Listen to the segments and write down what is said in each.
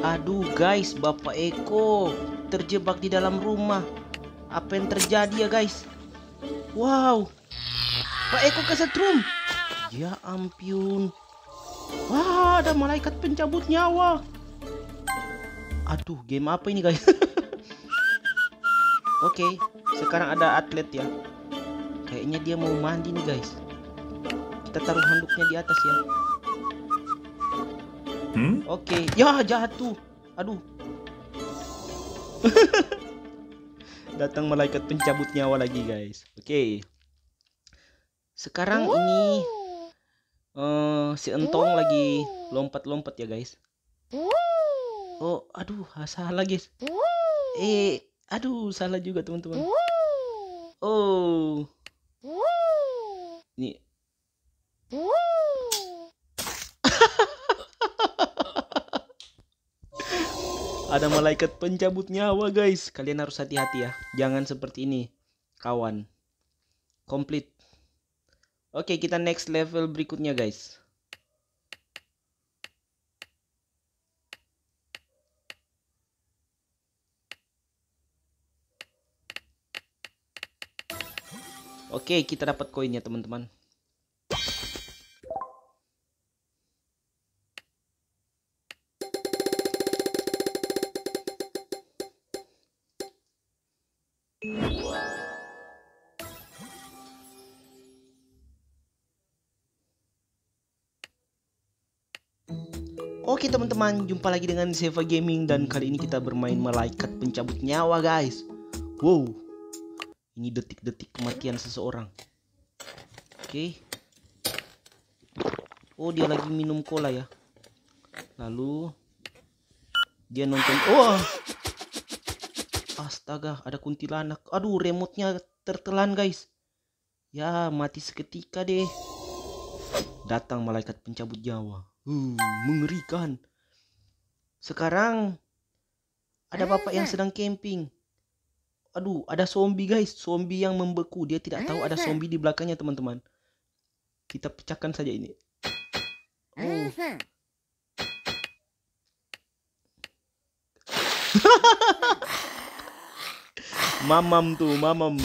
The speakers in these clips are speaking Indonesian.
Aduh guys, Bapak Eko terjebak di dalam rumah. Apa yang terjadi ya guys? Wow, Pak Eko kesetrum. Ya ampun. Wah, ada malaikat pencabut nyawa. Aduh, game apa ini guys? Oke, sekarang ada atlet ya. Kayaknya dia mau mandi nih guys. Kita taruh handuknya di atas ya. Hmm? Oke. Okay. Ya jatuh. Aduh. Datang malaikat pencabut nyawa lagi guys. Oke. Sekarang ini uh, si Entong lagi lompat-lompat ya guys. Oh, aduh, ah, salah guys. Eh, aduh, salah juga teman-teman. Oh. Ini. Ada malaikat pencabut nyawa guys. Kalian harus hati-hati ya. Jangan seperti ini. Kawan. Komplit. Oke kita next level berikutnya guys. Oke kita dapat koinnya teman-teman. Oke teman-teman, jumpa lagi dengan Seva Gaming dan kali ini kita bermain malaikat pencabut nyawa guys. Wow, ini detik-detik kematian seseorang. Oke. Oh dia lagi minum cola ya. Lalu dia nonton. Oh. Astaga, ada kuntilanak. Aduh, remote-nya tertelan guys. Ya mati seketika deh. Datang malaikat pencabut nyawa. Uh, mengerikan. Sekarang ada bapak yang sedang camping. Aduh, ada zombie guys, zombie yang membeku. Dia tidak tahu ada zombie di belakangnya, teman-teman. Kita pecahkan saja ini. Oh. mamam tuh, mamam.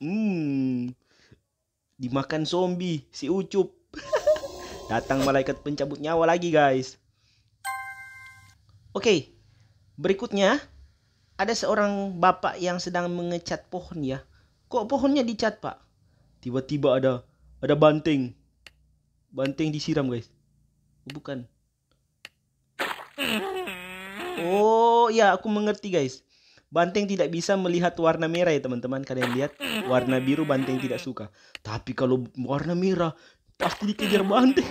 Hmm. Dimakan zombie si Ucup. Datang malaikat pencabut nyawa lagi, guys. Oke. Okay, berikutnya ada seorang bapak yang sedang mengecat pohon ya. Kok pohonnya dicat, Pak? Tiba-tiba ada ada banting. Banting disiram, guys. Oh, Bukan. Oh, ya aku mengerti, guys. Banting tidak bisa melihat warna merah ya teman-teman Kalian lihat warna biru banting tidak suka Tapi kalau warna merah pasti dikejar mandi.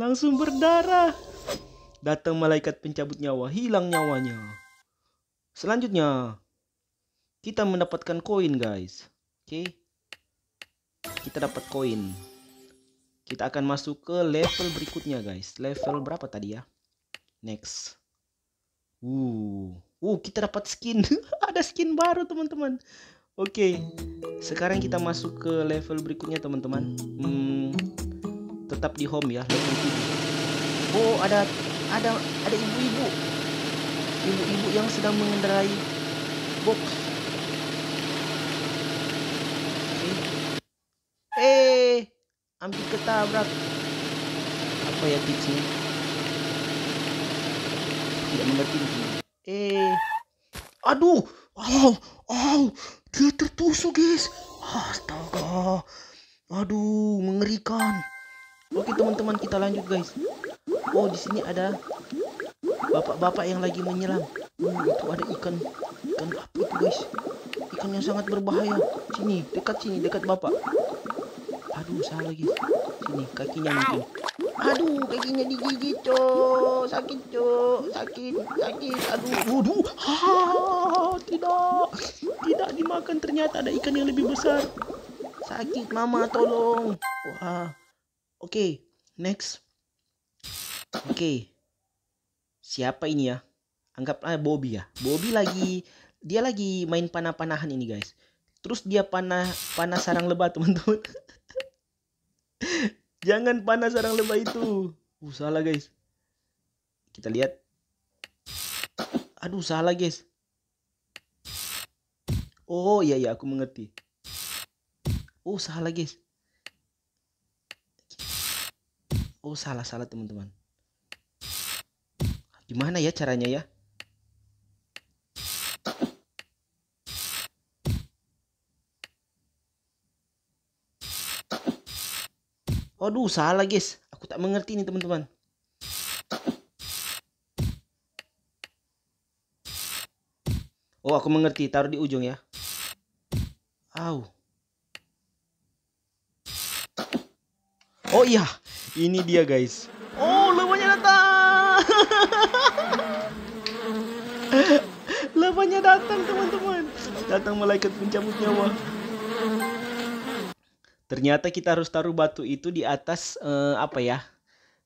langsung berdarah datang malaikat pencabut nyawa hilang nyawanya selanjutnya kita mendapatkan koin guys oke okay. kita dapat koin kita akan masuk ke level berikutnya guys level berapa tadi ya next uh uh kita dapat skin ada skin baru teman-teman Oke, okay, sekarang kita masuk ke level berikutnya teman-teman. Hmm, tetap di home ya, level Oh, ada ada ada ibu-ibu. Ibu-ibu yang sedang mengendarai box. Okay. Eh, hampir ketabrak. Apa ya tipsnya? Tidak mengerti. Eh, aduh, oh, oh, dia gitu tertusuk guys. Astaga. Aduh, mengerikan. Oke teman-teman kita lanjut guys. Oh di sini ada bapak-bapak yang lagi menyelam. Uh, itu ada ikan ikan apa itu guys? Ikan yang sangat berbahaya. Sini dekat sini dekat bapak. Aduh salah guys. Sini kakinya mungkin. Aduh, kakinya digigit, cok. Sakit, cok. Sakit, sakit. Aduh, waduh. tidak. Tidak dimakan ternyata ada ikan yang lebih besar. Sakit, mama, tolong. Wah. Oke, okay, next. Oke. Okay. Siapa ini ya? Anggaplah Bobby ya. Bobby lagi dia lagi main panah-panahan ini, guys. Terus dia panah panah sarang lebah, teman-teman. Jangan panas sarang lebah itu. Uh, salah guys. Kita lihat. Aduh, salah guys. Oh, iya iya aku mengerti. Oh, salah guys. Oh, salah-salah teman-teman. Gimana ya caranya ya? Waduh, salah guys. Aku tak mengerti ini teman-teman. Oh, aku mengerti. Taruh di ujung ya. Au. Oh iya, ini dia guys. Oh, lebahnya datang. Lebahnya datang teman-teman. Datang malaikat pencabut nyawa ternyata kita harus taruh batu itu di atas uh, apa ya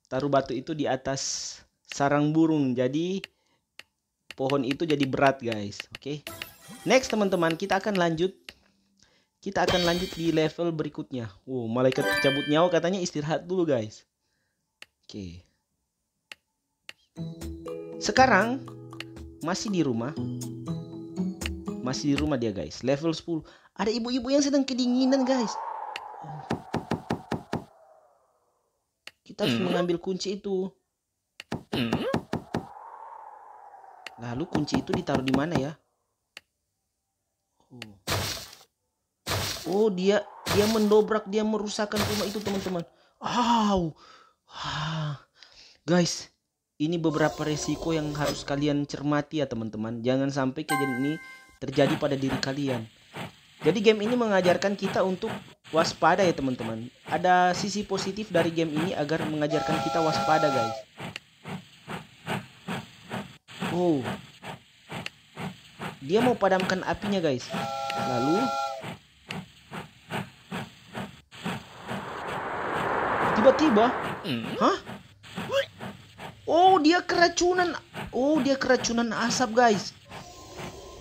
taruh batu itu di atas sarang burung jadi pohon itu jadi berat guys oke okay? next teman-teman kita akan lanjut kita akan lanjut di level berikutnya wow malaikat cabut nyawa katanya istirahat dulu guys oke okay. sekarang masih di rumah masih di rumah dia guys level 10 ada ibu-ibu yang sedang kedinginan guys kita harus hmm. mengambil kunci itu. Hmm. Lalu kunci itu ditaruh di mana ya? Oh. oh. dia dia mendobrak, dia merusakkan rumah itu, teman-teman. Wow. Guys, ini beberapa resiko yang harus kalian cermati ya, teman-teman. Jangan sampai kejadian ini terjadi pada diri kalian. Jadi game ini mengajarkan kita untuk waspada ya teman-teman. Ada sisi positif dari game ini agar mengajarkan kita waspada guys. Oh. Dia mau padamkan apinya guys. Lalu tiba-tiba, hmm? hah? Oh, dia keracunan. Oh, dia keracunan asap guys.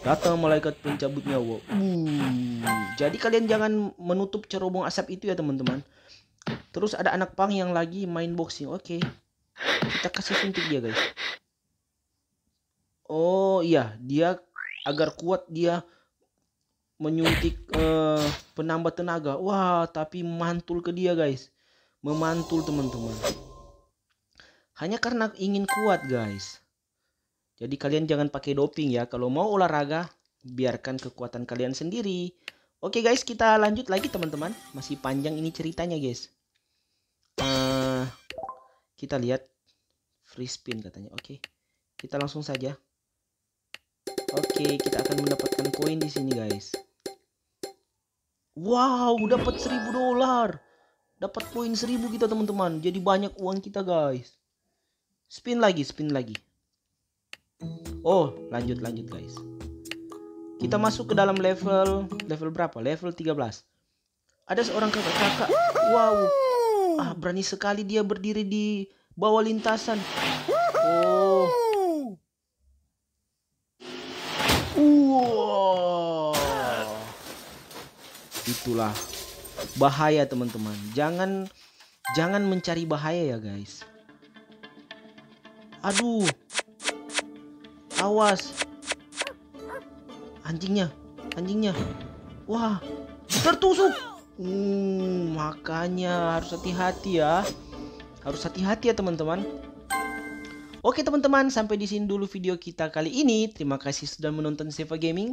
Datang malaikat pencabut nyawa. Uh. Jadi kalian jangan menutup cerobong asap itu ya teman-teman. Terus ada anak pang yang lagi main boxing. Oke. Okay. Kita kasih suntik dia, guys. Oh iya, dia agar kuat dia menyuntik uh, penambah tenaga. Wah, tapi mantul ke dia, guys. Memantul, teman-teman. Hanya karena ingin kuat, guys. Jadi kalian jangan pakai doping ya. Kalau mau olahraga, biarkan kekuatan kalian sendiri. Oke guys, kita lanjut lagi teman-teman. Masih panjang ini ceritanya guys. Uh, kita lihat free spin katanya. Oke, kita langsung saja. Oke, kita akan mendapatkan koin di sini guys. Wow, dapat 1000 dolar. Dapat koin 1000 kita teman-teman. Jadi banyak uang kita guys. Spin lagi, spin lagi. Oh, lanjut lanjut guys. Kita masuk ke dalam level level berapa? Level 13. Ada seorang kakak-kakak. Wow. Ah, berani sekali dia berdiri di bawah lintasan. Oh. Wow. Itulah bahaya teman-teman. Jangan jangan mencari bahaya ya, guys. Aduh. Awas anjingnya anjingnya wah tertusuk hmm, makanya harus hati-hati ya harus hati-hati ya teman-teman Oke teman-teman, sampai di sini dulu video kita kali ini. Terima kasih sudah menonton Seva Gaming.